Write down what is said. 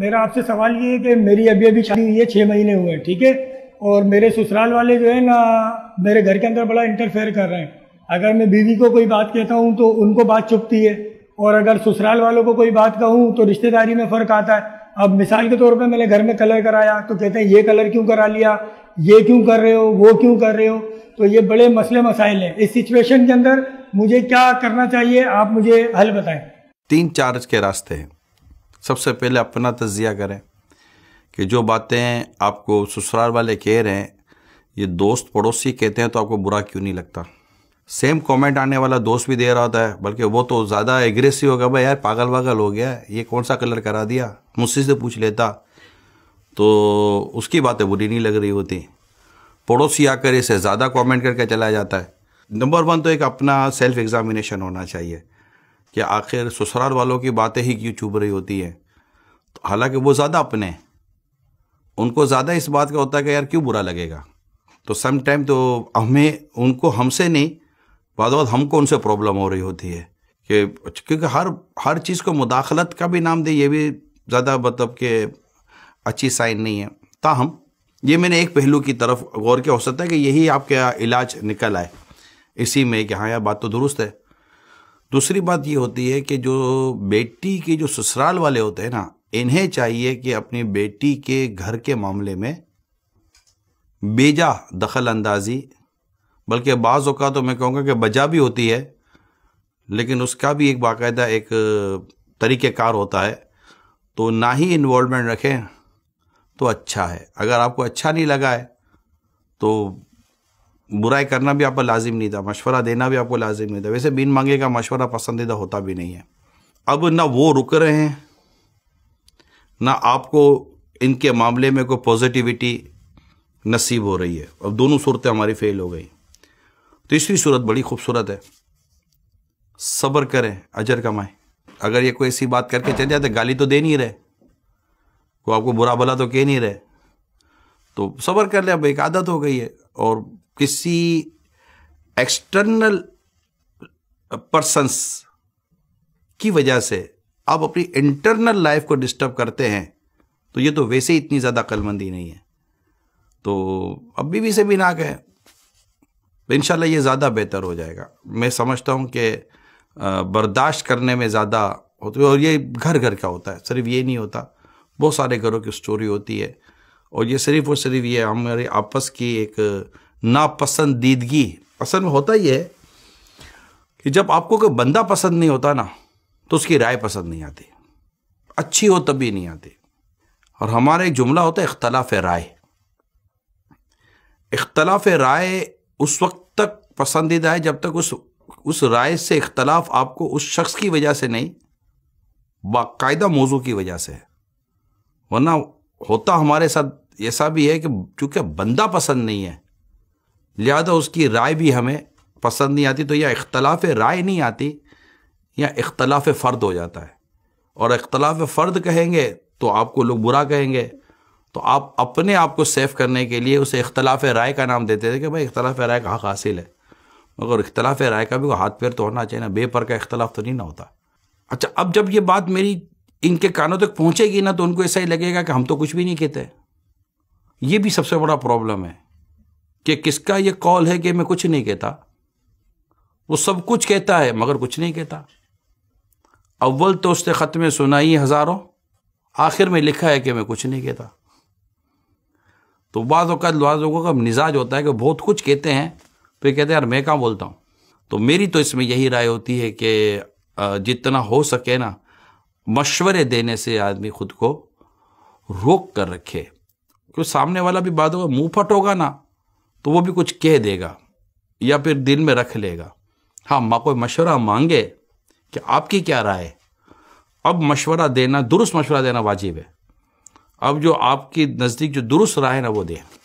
मेरा आपसे सवाल ये है कि मेरी अभी अभी शादी हुई है छः महीने हुए हैं ठीक है और मेरे ससुराल वाले जो है ना मेरे घर के अंदर बड़ा इंटरफेयर कर रहे हैं अगर मैं बीवी को कोई बात कहता हूँ तो उनको बात चुपती है और अगर ससुराल वालों को कोई बात कहूँ तो रिश्तेदारी में फ़र्क आता है अब मिसाल के तौर पर मैंने घर में कलर कराया तो कहते हैं ये कलर क्यों करा लिया ये क्यों कर रहे हो वो क्यों कर रहे हो तो ये बड़े मसले मसाइल हैं इस सिचुएशन के अंदर मुझे क्या करना चाहिए आप मुझे हल बताएं तीन चार्ज के रास्ते हैं सबसे पहले अपना तजिया करें कि जो बातें आपको ससुराल वाले कह रहे हैं ये दोस्त पड़ोसी कहते हैं तो आपको बुरा क्यों नहीं लगता सेम कमेंट आने वाला दोस्त भी दे रहा होता है बल्कि वो तो ज़्यादा एग्रेसिव होगा भाई यार पागल वागल हो गया ये कौन सा कलर करा दिया मुझसे से पूछ लेता तो उसकी बातें बुरी नहीं लग रही होती पड़ोसी आकर इसे ज़्यादा कमेंट करके चला जाता है नंबर वन तो एक अपना सेल्फ एग्ज़ामिनेशन होना चाहिए कि आखिर ससुराल वालों की बातें ही क्यों चुभ रही होती है तो हालांकि वो ज़्यादा अपने उनको ज़्यादा इस बात का होता है कि यार क्यों बुरा लगेगा तो सम टाइम तो हमें उनको हमसे नहीं बाद बाद हमको उनसे प्रॉब्लम हो रही होती है कि क्योंकि हर हर चीज़ को मुदाखलत का भी नाम दे ये भी ज़्यादा मतलब कि अच्छी साइन नहीं है ताहम ये मैंने एक पहलू की तरफ गौर किया हो सकता है कि यही आपका इलाज निकल आए इसी में कि हाँ यार बात तो दुरुस्त है दूसरी बात ये होती है कि जो बेटी के जो ससुराल वाले होते हैं ना इन्हें चाहिए कि अपनी बेटी के घर के मामले में बेजा दखल अंदाजी बल्कि बाज़ अवत तो मैं कहूँगा कि बजा भी होती है लेकिन उसका भी एक बाकायदा एक तरीक़ेकार होता है तो ना ही इन्वॉलमेंट रखें तो अच्छा है अगर आपको अच्छा नहीं लगा है तो बुराई करना भी आपको लाजिम नहीं था मशवरा देना भी आपको लाजिम नहीं था वैसे बिन मांगे का मशवरा पसंदीदा होता भी नहीं है अब ना वो रुक रहे हैं ना आपको इनके मामले में कोई पॉजिटिविटी नसीब हो रही है अब दोनों सूरतें हमारी फेल हो गई तीसरी सूरत बड़ी खूबसूरत है सब्र करें अजर कमाएं अगर ये कोई ऐसी बात करके चले जाते गाली तो दे नहीं रहे कोई आपको बुरा भला तो कह नहीं रहे तो सब्र कर ले अब एक आदत हो गई है और किसी एक्सटर्नल पर्सनस की वजह से आप अपनी इंटरनल लाइफ को डिस्टर्ब करते हैं तो ये तो वैसे ही इतनी ज़्यादा कलमंदी नहीं है तो अब भी से भी ना कहें तो इन ये ज़्यादा बेहतर हो जाएगा मैं समझता हूँ कि बर्दाश्त करने में ज़्यादा होती है और ये घर घर का होता है सिर्फ ये नहीं होता बहुत सारे घरों की स्टोरी होती है और ये सिर्फ और सिर्फ ये हमारे आपस की एक नापसंदीदगी असल में होता ही है कि जब आपको कोई बंदा पसंद नहीं होता ना तो उसकी राय पसंद नहीं आती अच्छी हो तभी नहीं आती और हमारा एक जुमला होता है इख्तलाफ राय इख्तलाफ राय उस वक्त तक पसंदीदा है जब तक उस उस राय से इख्तलाफ आपको उस शख्स की वजह से नहीं बाकायदा मौजू की वजह से है वरना होता हमारे साथ ऐसा भी है कि चूंकि बंदा पसंद नहीं है लिहाजा उसकी राय भी हमें पसंद नहीं आती तो यह इख्तलाफ राय नहीं आती या इख्तलाफ फ़र्द हो जाता है और इख्तलाफ फ़र्द कहेंगे तो आपको लोग बुरा कहेंगे तो आप अपने आप को सेफ करने के लिए उसे इख्तलाफ राय का नाम देते थे कि भाई इख्तलाफ राय का हक हासिल है मगर इख्तलाफ राय का भी हाथ पैर तो होना चाहिए ना बेपर का इख्तलाफ तो नहीं ना होता अच्छा अब जब ये बात मेरी इनके कानों तक पहुँचेगी ना तो उनको ऐसा ही लगेगा कि हम तो कुछ भी नहीं कहते ये भी सबसे बड़ा प्रॉब्लम है कि किसका ये कॉल है कि मैं कुछ नहीं कहता वो सब कुछ कहता है मगर कुछ नहीं कहता अव्वल तो उसने ख़त में सुनाई हज़ारों आखिर में लिखा है कि मैं कुछ नहीं कहता तो बाद अवत लोगों का मिजाज होता है कि बहुत कुछ कहते हैं फिर तो कहते हैं यार मैं कहाँ बोलता हूँ तो मेरी तो इसमें यही राय होती है कि जितना हो सके ना मशवरे देने से आदमी खुद को रोक कर रखे क्योंकि सामने वाला भी बात होगा मुँह फट होगा ना तो वो भी कुछ कह देगा या फिर दिल में रख लेगा हाँ माँ कोई मशवरा मांगे कि आपकी क्या राय है अब मशवरा देना दुरुस्त मशवरा देना वाजिब है अब जो आपकी नज़दीक जो दुरुस्त राय है ना वो दें